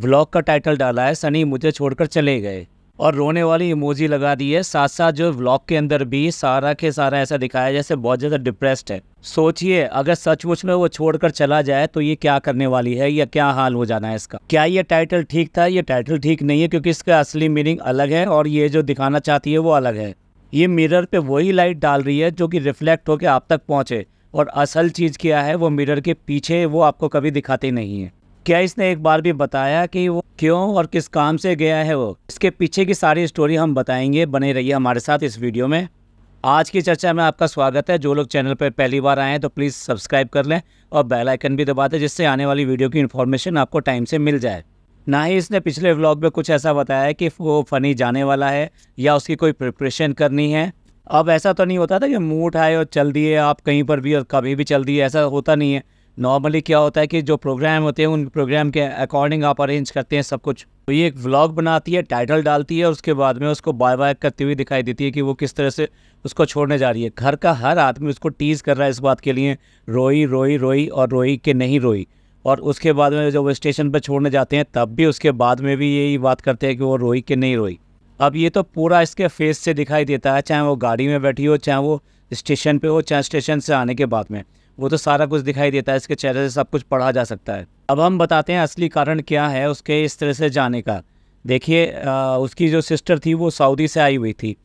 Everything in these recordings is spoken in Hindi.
व्लॉग का टाइटल डाला है सनी मुझे छोड़कर चले गए और रोने वाली इमोजी लगा दी है साथ साथ जो व्लॉग के अंदर भी सारा के सारा ऐसा दिखाया जैसे बहुत ज़्यादा डिप्रेस्ड है सोचिए अगर सचमुच में वो छोड़कर चला जाए तो ये क्या करने वाली है या क्या हाल हो जाना है इसका क्या ये टाइटल ठीक था ये टाइटल ठीक नहीं है क्योंकि इसका असली मीनिंग अलग है और ये जो दिखाना चाहती है वो अलग है ये मिरर पे वही लाइट डाल रही है जो कि रिफ्लेक्ट होकर आप तक पहुंचे और असल चीज़ क्या है वो मिरर के पीछे वो आपको कभी दिखाते नहीं है क्या इसने एक बार भी बताया कि वो क्यों और किस काम से गया है वो इसके पीछे की सारी स्टोरी हम बताएंगे बने रहिए हमारे साथ इस वीडियो में आज की चर्चा में आपका स्वागत है जो लोग चैनल पर पहली बार आए हैं तो प्लीज़ सब्सक्राइब कर लें और बेल आइकन भी दबा दें जिससे आने वाली वीडियो की इन्फॉर्मेशन आपको टाइम से मिल जाए ना ही इसने पिछले व्लॉग में कुछ ऐसा बताया कि वो फ़नी जाने वाला है या उसकी कोई प्रिपरेशन करनी है अब ऐसा तो नहीं होता था कि मुँह उठाए और चल दिए आप कहीं पर भी और कभी भी चल दिए ऐसा होता नहीं है नॉर्मली क्या होता है कि जो प्रोग्राम होते हैं उन प्रोग्राम के अकॉर्डिंग आप अरेंज करते हैं सब कुछ तो ये एक व्लॉग बनाती है टाइटल डालती है उसके बाद में उसको बाय बाय करती हुई दिखाई देती है कि वो किस तरह से उसको छोड़ने जा रही है घर का हर आदमी उसको टीज़ कर रहा है इस बात के लिए रोई रोई रोई और रोई के नहीं रोई और उसके बाद में जब वो स्टेशन पर छोड़ने जाते हैं तब भी उसके बाद में भी यही बात करते हैं कि वो रोई के नहीं रोई अब ये तो पूरा इसके फेस से दिखाई देता है चाहे वो गाड़ी में बैठी हो चाहे वो स्टेशन पर हो चाहे स्टेशन से आने के बाद में वो तो सारा कुछ दिखाई देता है इसके चेहरे से सब कुछ पढ़ा जा सकता है अब हम बताते हैं असली कारण क्या है उसके इस तरह से जाने का देखिए उसकी जो सिस्टर थी वो सऊदी से आई हुई थी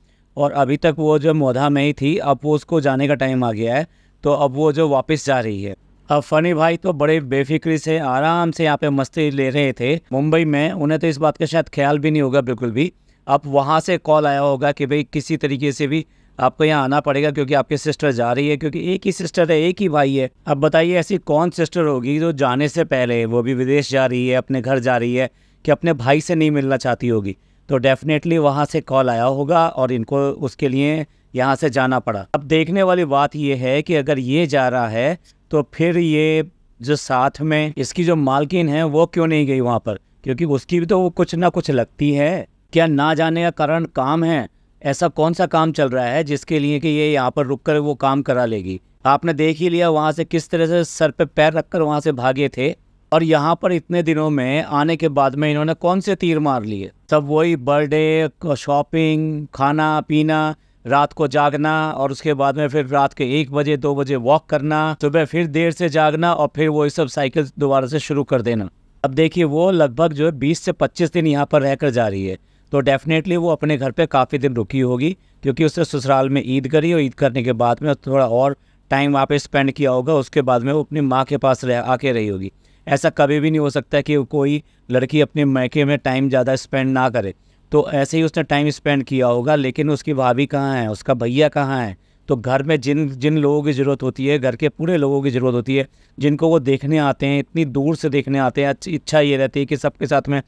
और अभी तक वो जो मोधा में ही थी अब वो उसको जाने का टाइम आ गया है तो अब वो जो वापस जा रही है अब फनी भाई तो बड़े बेफिक्री से आराम से यहाँ पे मस्ती ले रहे थे मुंबई में उन्हें तो इस बात का शायद ख्याल भी नहीं होगा बिल्कुल भी अब वहाँ से कॉल आया होगा कि भाई किसी तरीके से भी आपको यहाँ आना पड़ेगा क्योंकि आपकी सिस्टर जा रही है क्योंकि एक ही सिस्टर है एक ही भाई है अब बताइए ऐसी कौन सिस्टर होगी जो जाने से पहले वो भी विदेश जा रही है अपने घर जा रही है कि अपने भाई से नहीं मिलना चाहती होगी तो डेफिनेटली वहाँ से कॉल आया होगा और इनको उसके लिए यहाँ से जाना पड़ा अब देखने वाली बात यह है कि अगर ये जा रहा है तो फिर ये जो साथ में इसकी जो मालकिन है वो क्यों नहीं गई वहाँ पर क्योंकि उसकी भी तो वो कुछ ना कुछ लगती है क्या ना जाने का कारण काम है ऐसा कौन सा काम चल रहा है जिसके लिए कि ये यहाँ पर रुक कर वो काम करा लेगी आपने देख ही लिया वहाँ से किस तरह से सर पे पैर रखकर वहाँ से भागे थे और यहाँ पर इतने दिनों में आने के बाद में इन्होंने कौन से तीर मार लिए सब वही बर्थडे शॉपिंग खाना पीना रात को जागना और उसके बाद में फिर रात के एक बजे दो बजे वॉक करना सुबह फिर देर से जागना और फिर वही सब साइकिल दोबारा से शुरू कर देना अब देखिए वो लगभग जो है बीस से पच्चीस दिन यहाँ पर रहकर जा रही है तो डेफ़िनेटली वो अपने घर पे काफ़ी दिन रुकी होगी क्योंकि उसने ससुराल में ईद करी और ईद करने के बाद में थोड़ा और टाइम वहाँ पे स्पेंड किया होगा उसके बाद में वो अपनी माँ के पास रह आके रही होगी ऐसा कभी भी नहीं हो सकता कि कोई लड़की अपने मैके में टाइम ज़्यादा स्पेंड ना करे तो ऐसे ही उसने टाइम स्पेंड किया होगा लेकिन उसकी भाभी कहाँ है उसका भैया कहाँ है तो घर में जिन जिन लोगों की ज़रूरत होती है घर के पूरे लोगों की ज़रूरत होती है जिनको वो देखने आते हैं इतनी दूर से देखने आते हैं अच्छी इच्छा ये रहती है कि सबके साथ में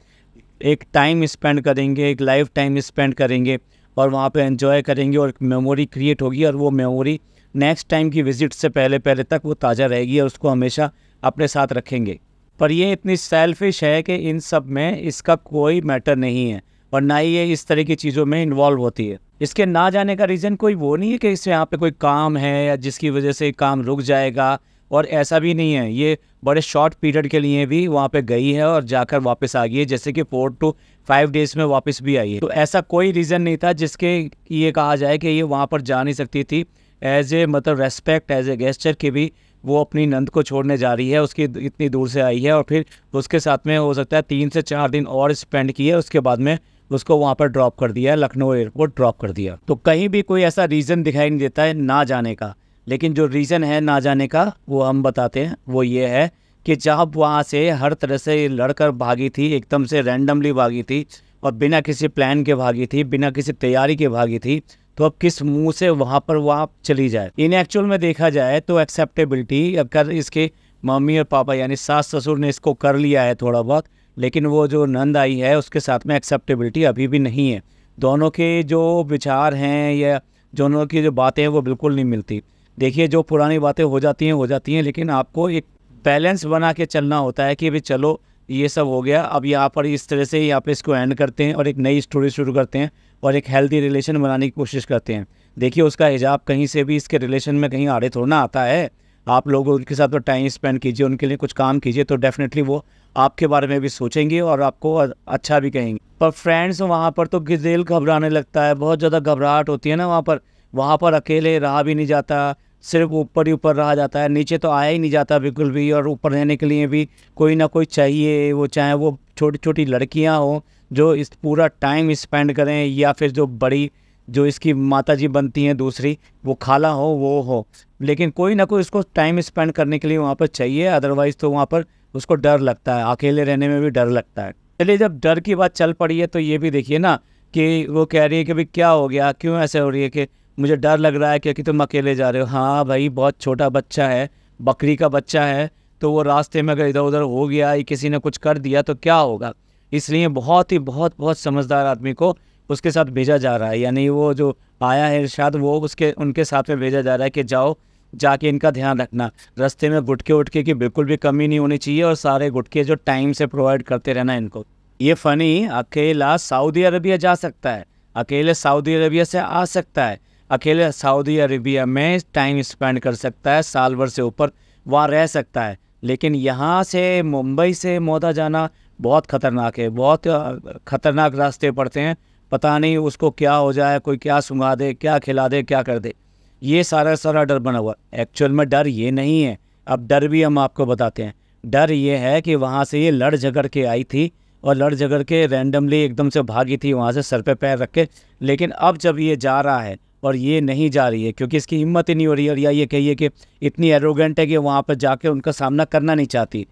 एक टाइम स्पेंड करेंगे एक लाइफ टाइम स्पेंड करेंगे और वहाँ पे एंजॉय करेंगे और मेमोरी क्रिएट होगी और वो मेमोरी नेक्स्ट टाइम की विज़िट से पहले पहले तक वो ताज़ा रहेगी और उसको हमेशा अपने साथ रखेंगे पर ये इतनी सेल्फिश है कि इन सब में इसका कोई मैटर नहीं है और ना ही ये इस तरह की चीज़ों में इन्वॉल्व होती है इसके ना जाने का रीज़न कोई वो नहीं है कि इससे यहाँ पे कोई काम है या जिसकी वजह से काम रुक जाएगा और ऐसा भी नहीं है ये बड़े शॉर्ट पीरियड के लिए भी वहाँ पे गई है और जाकर वापस आ गई है जैसे कि फोर टू फाइव डेज में वापस भी आई है तो ऐसा कोई रीज़न नहीं था जिसके ये कहा जाए कि ये वहाँ पर जा नहीं सकती थी एज ए मतलब रेस्पेक्ट एज ए गेस्टर के भी वो अपनी नंद को छोड़ने जा रही है उसकी इतनी दूर से आई है और फिर उसके साथ में हो सकता है तीन से चार दिन और स्पेंड किए उसके बाद में उसको वहाँ पर ड्रॉप कर दिया लखनऊ एयरपोर्ट ड्रॉप कर दिया तो कहीं भी कोई ऐसा रीज़न दिखाई नहीं देता है ना जाने का लेकिन जो रीज़न है ना जाने का वो हम बताते हैं वो ये है कि जब वहाँ से हर तरह से लड़कर भागी थी एकदम से रैंडमली भागी थी और बिना किसी प्लान के भागी थी बिना किसी तैयारी के भागी थी तो अब किस मुंह से वहाँ पर आप चली जाए इन एक्चुअल में देखा जाए तो एक्सेप्टेबिलिटी अगर इसके मम्मी और पापा यानी सास ससुर ने इसको कर लिया है थोड़ा बहुत लेकिन वो जो नंद आई है उसके साथ में एक्सेप्टेबिलिटी अभी भी नहीं है दोनों के जो विचार हैं या दोनों की जो बातें हैं वो बिल्कुल नहीं मिलती देखिए जो पुरानी बातें हो जाती हैं हो जाती हैं लेकिन आपको एक बैलेंस बना के चलना होता है कि भाई चलो ये सब हो गया अब यहाँ पर इस तरह से यहाँ पर इसको एंड करते हैं और एक नई स्टोरी शुरू करते हैं और एक हेल्दी रिलेशन बनाने की कोशिश करते हैं देखिए उसका हिजाब कहीं से भी इसके रिलेशन में कहीं आड़े थोड़ा ना आता है आप लोग उनके साथ तो टाइम स्पेंड कीजिए उनके लिए कुछ काम कीजिए तो डेफिनेटली वो आपके बारे में भी सोचेंगे और आपको अच्छा भी कहेंगे पर फ्रेंड्स वहाँ पर तो गिजेल घबराने लगता है बहुत ज़्यादा घबराहट होती है ना वहाँ पर वहाँ पर अकेले रहा भी नहीं जाता सिर्फ ऊपर ही ऊपर रहा जाता है नीचे तो आया ही नहीं जाता बिल्कुल भी और ऊपर रहने के लिए भी कोई ना कोई चाहिए वो चाहे वो छोटी छोटी लड़कियाँ हों जो इस पूरा टाइम स्पेंड करें या फिर जो बड़ी जो इसकी माता जी बनती हैं दूसरी वो खाला हो वो हो लेकिन कोई ना कोई उसको टाइम स्पेंड करने के लिए वहाँ पर चाहिए अदरवाइज़ तो वहाँ पर उसको डर लगता है अकेले रहने में भी डर लगता है चलिए जब डर की बात चल पड़ी है तो ये भी देखिए ना कि वो कह रही है कि भाई क्या हो गया क्यों ऐसे हो रही है कि मुझे डर लग रहा है क्योंकि तुम अकेले जा रहे हो हाँ भाई बहुत छोटा बच्चा है बकरी का बच्चा है तो वो रास्ते में अगर इधर उधर हो गया किसी ने कुछ कर दिया तो क्या होगा इसलिए बहुत ही बहुत बहुत समझदार आदमी को उसके साथ भेजा जा रहा है यानी वो जो आया है इर्शाद वो उसके उनके साथ में भेजा जा रहा है कि जाओ जाके इनका ध्यान रखना रास्ते में गुटके उठके की बिल्कुल भी कमी नहीं होनी चाहिए और सारे गुटके जो टाइम से प्रोवाइड करते रहना इनको ये फ़नी अकेला सऊदी अरबिया जा सकता है अकेले सऊदी अरबिया से आ सकता है अकेले सऊदी अरेबिया में टाइम स्पेंड कर सकता है साल भर से ऊपर वहाँ रह सकता है लेकिन यहाँ से मुंबई से मोदा जाना बहुत ख़तरनाक है बहुत ख़तरनाक रास्ते पड़ते हैं पता नहीं उसको क्या हो जाए कोई क्या सुंगा दे क्या खिला दे क्या कर दे ये सारा सारा डर बना हुआ एक्चुअल में डर ये नहीं है अब डर भी हम आपको बताते हैं डर ये है कि वहाँ से ये लड़ झगड़ के आई थी और लड़ झगड़ के रैंडमली एकदम से भागी थी वहाँ से सर पे पैर रख के लेकिन अब जब ये जा रहा है और ये नहीं जा रही है क्योंकि इसकी हिम्मत ही नहीं हो रही और या ये कहिए कि इतनी एरोगेंट है कि वहाँ पर जाके उनका सामना करना नहीं चाहती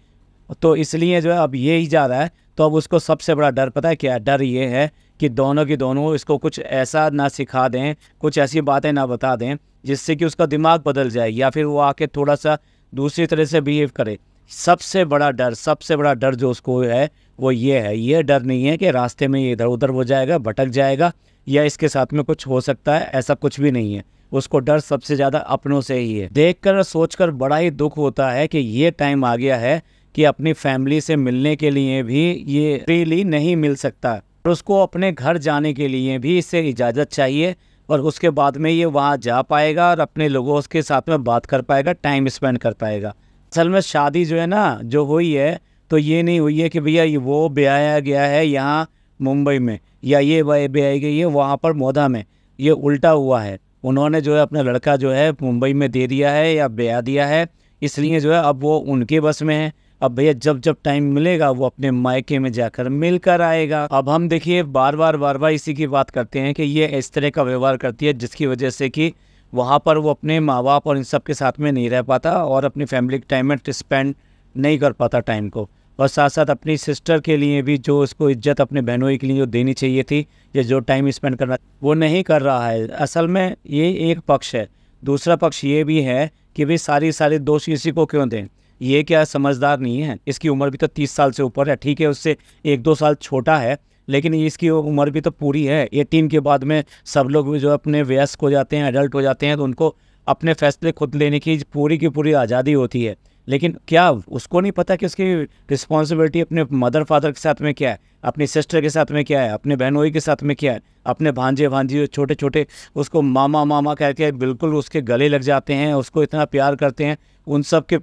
तो इसलिए जो है अब ये ही जा रहा है तो अब उसको सबसे बड़ा डर पता है क्या डर ये है कि दोनों की दोनों इसको कुछ ऐसा ना सिखा दें कुछ ऐसी बातें ना बता दें जिससे कि उसका दिमाग बदल जाए या फिर वो आके थोड़ा सा दूसरी तरह से बिहेव करे सबसे बड़ा डर सबसे बड़ा डर जो उसको है वो ये है ये डर नहीं है कि रास्ते में ये इधर उधर हो जाएगा भटक जाएगा या इसके साथ में कुछ हो सकता है ऐसा कुछ भी नहीं है उसको डर सबसे ज़्यादा अपनों से ही है देख कर सोच कर बड़ा ही दुख होता है कि ये टाइम आ गया है कि अपनी फैमिली से मिलने के लिए भी ये फ्रीली नहीं मिल सकता और उसको अपने घर जाने के लिए भी इससे इजाज़त चाहिए और उसके बाद में ये वहाँ जा पाएगा और अपने लोगों के साथ में बात कर पाएगा टाइम स्पेंड कर पाएगा असल में शादी जो है ना जो हुई है तो ये नहीं हुई है कि भैया वो ब्याया गया है यहाँ मुंबई में या ये बे आएगी ये वहाँ पर मोदा में ये उल्टा हुआ है उन्होंने जो है अपना लड़का जो है मुंबई में दे दिया है या ब्याह दिया है इसलिए जो है अब वो उनके बस में है अब भैया जब जब टाइम मिलेगा वो अपने मायके में जाकर मिल कर आएगा अब हम देखिए बार बार बार बार इसी की बात करते हैं कि ये इस तरह का व्यवहार करती है जिसकी वजह से कि वहाँ पर वो अपने माँ बाप और इन सब के साथ में नहीं रह पाता और अपनी फैमिली के टाइम में स्पेंड नहीं कर पाता टाइम को और साथ साथ अपनी सिस्टर के लिए भी जो उसको इज्जत अपने बहनों के लिए जो देनी चाहिए थी या जो टाइम स्पेंड करना वो नहीं कर रहा है असल में ये एक पक्ष है दूसरा पक्ष ये भी है कि भाई सारी सारी दोष इसी को क्यों दें ये क्या समझदार नहीं है इसकी उम्र भी तो तीस साल से ऊपर है ठीक है उससे एक दो साल छोटा है लेकिन इसकी उम्र भी तो पूरी है एटीन के बाद में सब लोग जो अपने व्यस्क हो जाते हैं एडल्ट हो जाते हैं तो उनको अपने फैसले खुद लेने की पूरी की पूरी आज़ादी होती है लेकिन क्या उसको नहीं पता कि उसकी रिस्पॉन्सिबिलिटी अपने मदर फादर के साथ में क्या है अपनी सिस्टर के साथ में क्या है अपने बहनोई के साथ में क्या है अपने भांजे भांजी छोटे छोटे उसको मामा मामा कहते के बिल्कुल उसके गले लग जाते हैं उसको इतना प्यार करते हैं उन सब के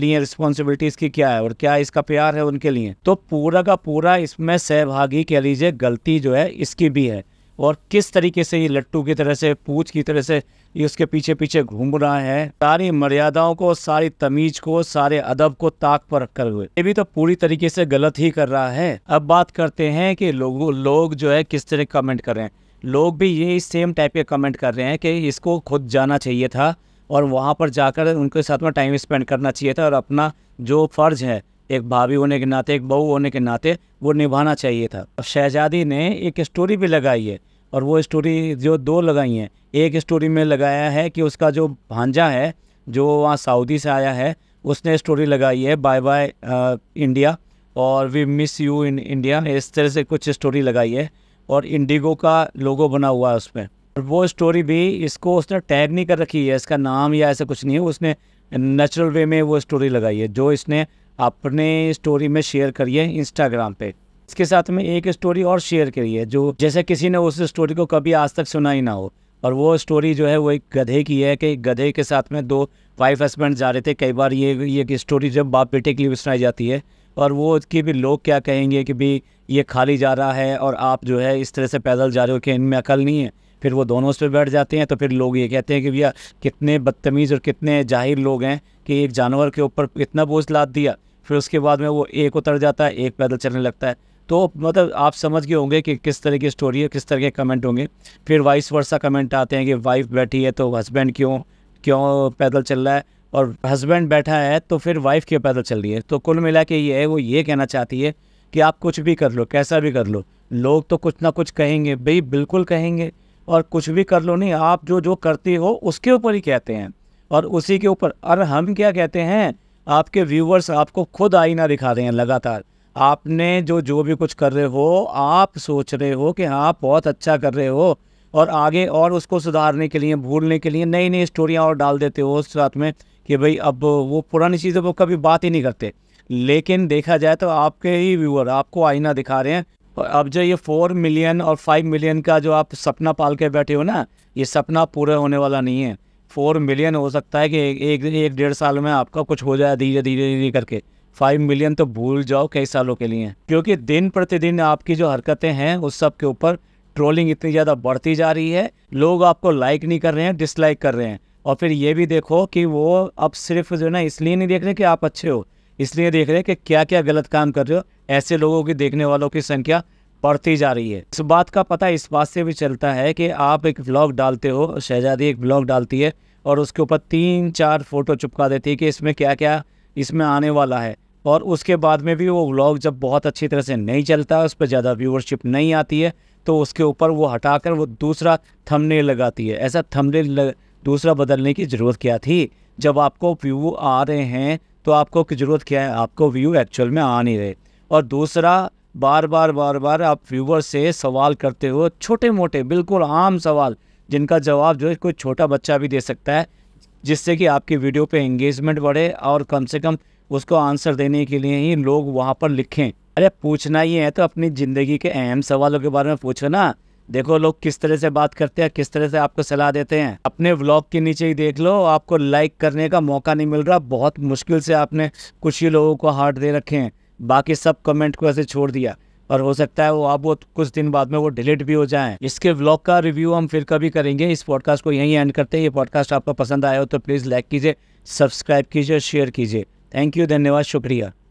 लिए रिस्पॉन्सिबिलिटीज़ की क्या है और क्या इसका प्यार है उनके लिए तो पूरा का पूरा इसमें सहभागी कह लीजिए गलती जो है इसकी भी है और किस तरीके से ये लट्टू की तरह से पूछ की तरह से ये उसके पीछे पीछे घूम रहा है सारी मर्यादाओं को सारी तमीज को सारे अदब को ताक पर रखकर हुए ये भी तो पूरी तरीके से गलत ही कर रहा है अब बात करते हैं कि लोग लोग जो है किस तरह कमेंट कर रहे हैं लोग भी ये सेम टाइप के कमेंट कर रहे हैं कि इसको खुद जाना चाहिए था और वहाँ पर जाकर उनके साथ में टाइम स्पेंड करना चाहिए था और अपना जो फ़र्ज़ है एक भाभी होने के नाते एक बहू होने के नाते वो निभाना चाहिए था शहजादी ने एक स्टोरी भी लगाई है और वो स्टोरी जो दो लगाई हैं एक स्टोरी में लगाया है कि उसका जो भांजा है जो वहाँ सऊदी से आया है उसने स्टोरी लगाई है बाय बाय इंडिया और we miss you in India इस तरह से कुछ स्टोरी लगाई है और इंडिगो का लोगो बना हुआ है उसमें और वो स्टोरी भी इसको उसने टैग नहीं कर रखी है इसका नाम या ऐसा कुछ नहीं है उसने नेचुरल वे में वो स्टोरी लगाई है जो इसने अपने स्टोरी में शेयर करी है इंस्टाग्राम पर इसके साथ में एक स्टोरी और शेयर करी है जो जैसे किसी ने उस स्टोरी को कभी आज तक सुना ही ना हो और वो स्टोरी जो है वो एक गधे की है कि गधे के साथ में दो वाइफ हस्बैंड जा रहे थे कई बार ये ये स्टोरी जब बाप बेटे के लिए सुनाई जाती है और वो कि भी लोग क्या कहेंगे कि भी ये खाली जा रहा है और आप जो है इस तरह से पैदल जा रहे हो कि इनमें अकल नहीं है फिर वो दोनों उस पर बैठ जाते हैं तो फिर लोग ये कहते हैं कि भैया कितने बदतमीज़ और कितने जाहिर लोग हैं कि एक जानवर के ऊपर इतना बोझ लाद दिया फिर उसके बाद में वो एक उतर जाता है एक पैदल चलने लगता है तो मतलब आप समझ गए होंगे कि किस तरह की स्टोरी है किस तरह के कमेंट होंगे फिर वाइस वर्षा कमेंट आते हैं कि वाइफ बैठी है तो हस्बैंड क्यों क्यों पैदल चल रहा है और हस्बैंड बैठा है तो फिर वाइफ क्यों पैदल चल रही है तो कुल मिला के ये है वो ये कहना चाहती है कि आप कुछ भी कर लो कैसा भी कर लो लोग तो कुछ ना कुछ कहेंगे भाई बिल्कुल कहेंगे और कुछ भी कर लो नहीं आप जो जो करते हो उसके ऊपर ही कहते हैं और उसी के ऊपर अरे हम क्या कहते हैं आपके व्यूवर्स आपको खुद आईना दिखा रहे हैं लगातार आपने जो जो भी कुछ कर रहे हो आप सोच रहे हो कि आप बहुत अच्छा कर रहे हो और आगे और उसको सुधारने के लिए भूलने के लिए नई नई स्टोरियाँ और डाल देते हो उस साथ में कि भाई अब वो पुरानी चीज़ों पर कभी बात ही नहीं करते लेकिन देखा जाए तो आपके ही व्यूअर आपको आईना दिखा रहे हैं और अब जो ये फोर मिलियन और फाइव मिलियन का जो आप सपना पाल के बैठे हो ना ये सपना पूरा होने वाला नहीं है फोर मिलियन हो सकता है कि एक एक डेढ़ साल में आपका कुछ हो जाए धीरे धीरे धीरे करके फाइव मिलियन तो भूल जाओ कई सालों के लिए क्योंकि दिन प्रतिदिन आपकी जो हरकतें हैं उस सब के ऊपर ट्रोलिंग इतनी ज़्यादा बढ़ती जा रही है लोग आपको लाइक नहीं कर रहे हैं डिसलाइक कर रहे हैं और फिर ये भी देखो कि वो अब सिर्फ जो है ना इसलिए नहीं देख रहे कि आप अच्छे हो इसलिए देख रहे हैं कि क्या क्या गलत काम कर रहे हो ऐसे लोगों की देखने वालों की संख्या बढ़ती जा रही है इस बात का पता इस बात से भी चलता है कि आप एक ब्लॉग डालते हो शहजादी एक ब्लॉग डालती है और उसके ऊपर तीन चार फोटो चिपका देती है कि इसमें क्या क्या इसमें आने वाला है और उसके बाद में भी वो व्लॉग जब बहुत अच्छी तरह से नहीं चलता है उस पर ज़्यादा व्यूअरशिप नहीं आती है तो उसके ऊपर वो हटाकर वो दूसरा थमने लगाती है ऐसा थमने लग, दूसरा बदलने की ज़रूरत क्या थी जब आपको व्यू आ रहे हैं तो आपको ज़रूरत क्या है आपको व्यू एक्चुअल में आ नहीं रहे और दूसरा बार बार बार बार आप व्यूवर से सवाल करते हो छोटे मोटे बिल्कुल आम सवाल जिनका जवाब जो है कोई छोटा बच्चा भी दे सकता है जिससे कि आपकी वीडियो पे एंगेजमेंट बढ़े और कम से कम उसको आंसर देने के लिए ही लोग वहाँ पर लिखें अरे पूछना ही है तो अपनी ज़िंदगी के अहम सवालों के बारे में पूछो ना देखो लोग किस तरह से बात करते हैं किस तरह से आपको सलाह देते हैं अपने व्लॉग के नीचे ही देख लो आपको लाइक करने का मौका नहीं मिल रहा बहुत मुश्किल से आपने कुछ ही लोगों को हार्ट दे रखे हैं बाकी सब कमेंट को ऐसे छोड़ दिया और हो सकता है वो आप वो कुछ दिन बाद में वो डिलीट भी हो जाए इसके ब्लॉग का रिव्यू हम फिर कभी करेंगे इस पॉडकास्ट को यहीं एंड करते हैं ये पॉडकास्ट आपको पसंद आया हो तो प्लीज़ लाइक कीजिए सब्सक्राइब कीजिए शेयर कीजिए थैंक यू धन्यवाद शुक्रिया